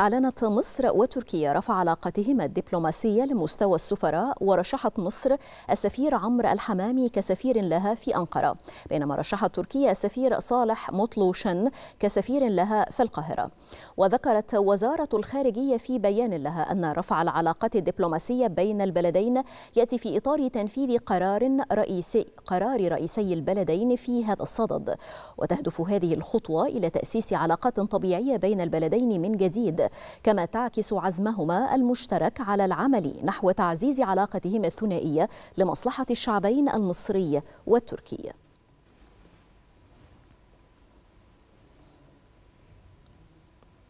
أعلنت مصر وتركيا رفع علاقتهما الدبلوماسية لمستوى السفراء ورشحت مصر السفير عمرو الحمامي كسفير لها في أنقرة بينما رشحت تركيا السفير صالح مطلوشن كسفير لها في القاهرة وذكرت وزارة الخارجية في بيان لها أن رفع العلاقات الدبلوماسية بين البلدين يأتي في إطار تنفيذ قرار رئيسي قرار رئيسي البلدين في هذا الصدد وتهدف هذه الخطوة إلى تأسيس علاقات طبيعية بين البلدين من جديد كما تعكس عزمهما المشترك على العمل نحو تعزيز علاقتهما الثنائية لمصلحة الشعبين المصري والتركي